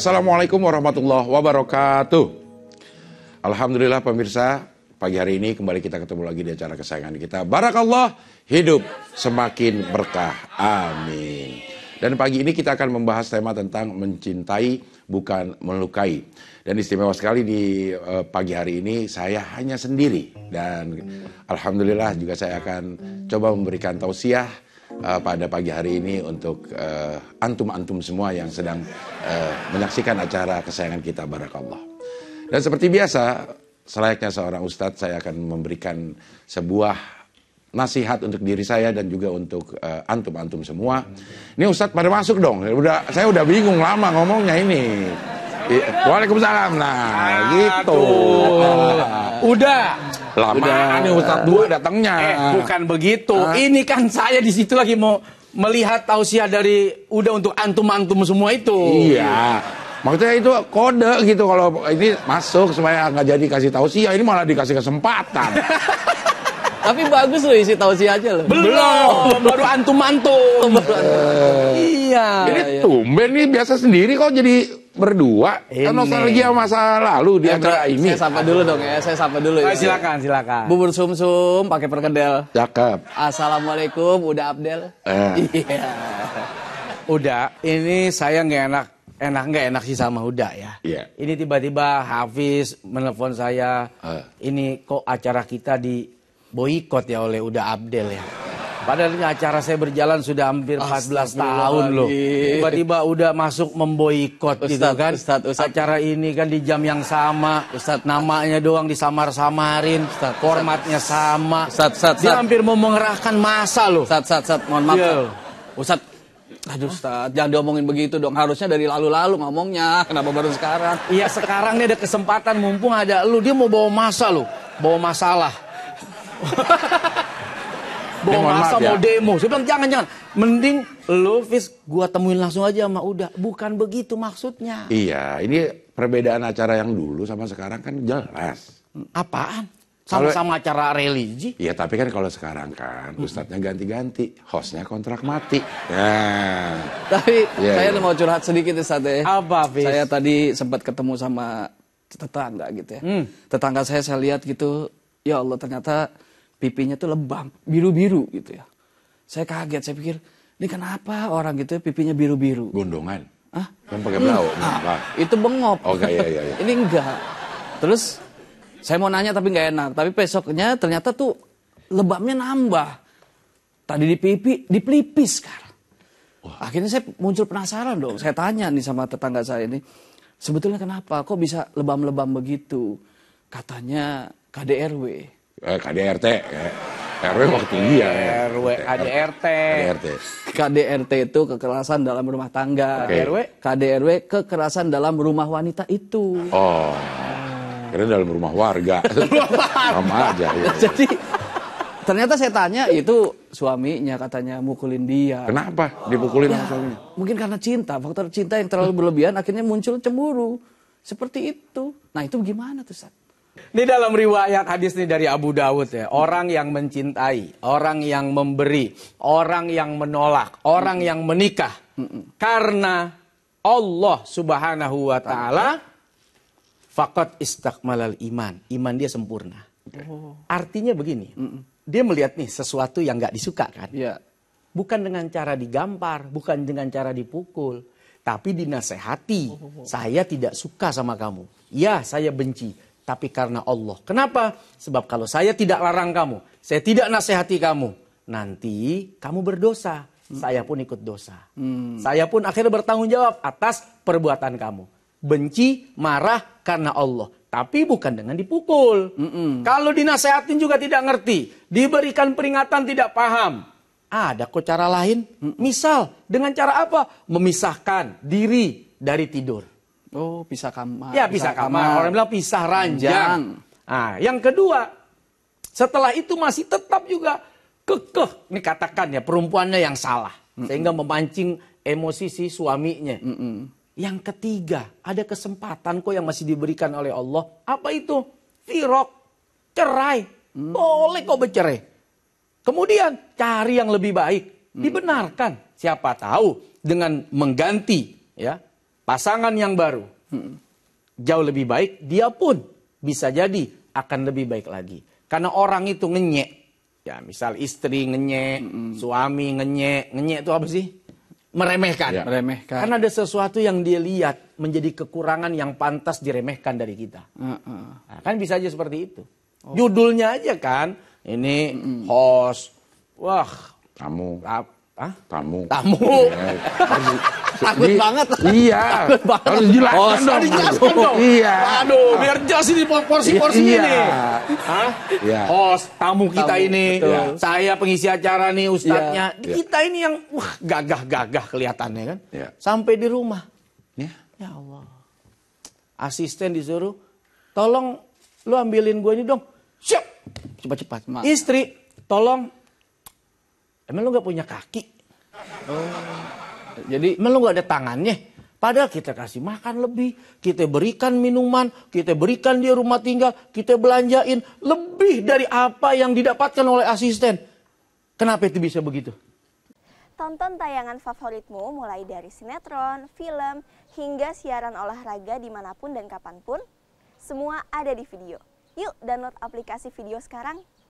Assalamualaikum warahmatullahi wabarakatuh. Alhamdulillah pemirsa, pagi hari ini kembali kita ketemu lagi di acara kesayangan kita. Barakallah, hidup semakin berkah. Amin. Dan pagi ini kita akan membahas tema tentang mencintai bukan melukai. Dan istimewa sekali di uh, pagi hari ini saya hanya sendiri dan alhamdulillah juga saya akan coba memberikan tausiah Eh, pada pagi hari ini untuk eh, antum-antum uh, semua yang sedang uh, menyaksikan acara kesayangan kita barakallah. Dan seperti biasa, selayaknya seorang ustadz saya akan memberikan sebuah nasihat untuk diri saya dan juga untuk antum-antum uh, semua. Ini Ustadz pada masuk dong. Udah saya udah bingung lama ngomongnya ini. Waalaikumsalam. Nah, gitu. Udah. Lama. Udah. Ini Ustadz eh, dua datangnya. Eh, bukan begitu. Ah. Ini kan saya di situ lagi mau melihat tausiah dari udah untuk antum-antum semua itu. Iya. Maksudnya itu kode gitu kalau ini masuk supaya nggak jadi kasih tausiah ini malah dikasih kesempatan. Tapi bagus loh isi tausiah aja loh. Belum, baru antum-antum. Eh. iya. Ini iya. tumben nih biasa sendiri kok jadi berdua kan nostalgia masa lalu di ya, ini. Saya sapa dulu dong ya, saya sapa dulu. ya. silakan, silakan. Bubur sumsum pakai perkedel. Cakep. Assalamualaikum, udah Abdel. Eh. Iya. Eh. Yeah. udah, ini saya nggak enak enak nggak enak sih sama Uda ya. Yeah. Ini tiba-tiba Hafiz menelpon saya. Uh. Ini kok acara kita di boikot ya oleh Uda Abdel ya. Padahal ini acara saya berjalan sudah hampir 14 tahun loh. Tiba-tiba udah masuk memboikot gitu kan. Ustaz, Ustaz. Acara ini kan di jam yang sama. Ustaz. Namanya doang disamar-samarin. Ustaz, formatnya sama. Ustaz, Ustaz, Ustaz. Dia hampir mau mengerahkan masa loh. Ustaz, Ustaz, Ustaz. Mohon maaf. Yeah. Ustaz. Aduh Ustaz, jangan diomongin begitu dong. Harusnya dari lalu-lalu ngomongnya. Kenapa baru sekarang? Iya sekarang nih ada kesempatan mumpung ada lu. Dia mau bawa masa loh. Bawa masalah. bawa masa ya. mau demo. Saya bilang jangan jangan. Mending lu Fis gua temuin langsung aja sama Uda. Bukan begitu maksudnya. Iya, ini perbedaan acara yang dulu sama sekarang kan jelas. Apaan? Sama-sama acara religi. Iya, tapi kan kalau sekarang kan hmm. ustadznya ganti-ganti, hostnya kontrak mati. Ya. Tapi ya, saya ya. mau curhat sedikit ya Sate. Apa, Fis? Saya tadi sempat ketemu sama tetangga gitu ya. Hmm. Tetangga saya saya lihat gitu, ya Allah ternyata pipinya tuh lebam, biru-biru gitu ya. Saya kaget, saya pikir, ini kenapa orang gitu ya pipinya biru-biru? Gondongan? Ah, Kan pakai blau. Iya. itu bengop. Oke, okay, iya, iya, iya. ini enggak. Terus saya mau nanya tapi enggak enak. Tapi besoknya ternyata tuh lebamnya nambah. Tadi di pipi, di pelipis sekarang. Wah. Akhirnya saya muncul penasaran dong. Saya tanya nih sama tetangga saya ini. Sebetulnya kenapa? Kok bisa lebam-lebam begitu? Katanya KDRW. Eh, KDRT. Ya. RW waktu tinggi ya. RW, KDRT. KDRT. KDRT itu kekerasan dalam rumah tangga. Okay. RW KDRW kekerasan dalam rumah wanita itu. Oh. Kira dalam rumah warga. Sama aja. Ya. Jadi ternyata saya tanya itu suaminya katanya mukulin dia. Kenapa dipukulin oh. suaminya? Mungkin karena cinta, faktor cinta yang terlalu berlebihan akhirnya muncul cemburu. Seperti itu. Nah itu gimana tuh Sat? Ini dalam riwayat hadis nih dari Abu Dawud ya. Orang yang mencintai, orang yang memberi, orang yang menolak, orang yang menikah. Karena Allah subhanahu wa ta'ala Fakat istakmalal iman. Iman dia sempurna. Oh. Artinya begini. Dia melihat nih sesuatu yang gak disuka kan. Yeah. Bukan dengan cara digampar, bukan dengan cara dipukul. Tapi dinasehati. Oh. Saya tidak suka sama kamu. Ya saya benci tapi karena Allah. Kenapa? Sebab kalau saya tidak larang kamu, saya tidak nasihati kamu, nanti kamu berdosa. Saya pun ikut dosa. Hmm. Saya pun akhirnya bertanggung jawab atas perbuatan kamu. Benci, marah karena Allah. Tapi bukan dengan dipukul. Mm -mm. Kalau dinasehatin juga tidak ngerti. Diberikan peringatan tidak paham. Ada kok cara lain. Misal, dengan cara apa? Memisahkan diri dari tidur. Oh, pisah kamar. Ya, pisah, kamar. kamar. Orang bilang pisah ranjang. Nah, yang kedua, setelah itu masih tetap juga kekeh. Ini katakan ya, perempuannya yang salah. Mm -mm. Sehingga memancing emosi si suaminya. Mm -mm. Yang ketiga, ada kesempatan kok yang masih diberikan oleh Allah. Apa itu? Firok, cerai. Mm. Boleh kok bercerai. Kemudian cari yang lebih baik. Mm. Dibenarkan. Siapa tahu dengan mengganti ya pasangan yang baru jauh lebih baik, dia pun bisa jadi akan lebih baik lagi. Karena orang itu ngenyek. Ya, misal istri ngenyek, mm suami ngenyek. Ngenyek itu apa sih? Meremehkan. Ya. Meremehkan. Karena ada sesuatu yang dia lihat menjadi kekurangan yang pantas diremehkan dari kita. Uh -uh. Nah, kan bisa aja seperti itu. Oh. Judulnya aja kan, ini mm host. Wah, tamu. Ah, tamu. Tamu. tamu. Takut di, banget. Iya. Takut banget. Harus jelas oh, dong. Dijelaskan dong. Iya. Aduh, biar jelas ini porsi porsi iya. nih. Hah? Iya. Host, tamu kita tamu, ini. Betul. Iya. Saya pengisi acara nih, ustadznya. Iya. iya. Kita ini yang wah gagah-gagah kelihatannya kan. Iya. Sampai di rumah. Ya. Ya Allah. Asisten disuruh, tolong lu ambilin gue ini dong. Siap. Cepat-cepat. Istri, tolong. Emang lu gak punya kaki? Oh. Jadi lu gak ada tangannya. Padahal kita kasih makan lebih, kita berikan minuman, kita berikan dia rumah tinggal, kita belanjain lebih dari apa yang didapatkan oleh asisten. Kenapa itu bisa begitu? Tonton tayangan favoritmu mulai dari sinetron, film, hingga siaran olahraga dimanapun dan kapanpun. Semua ada di video. Yuk download aplikasi video sekarang.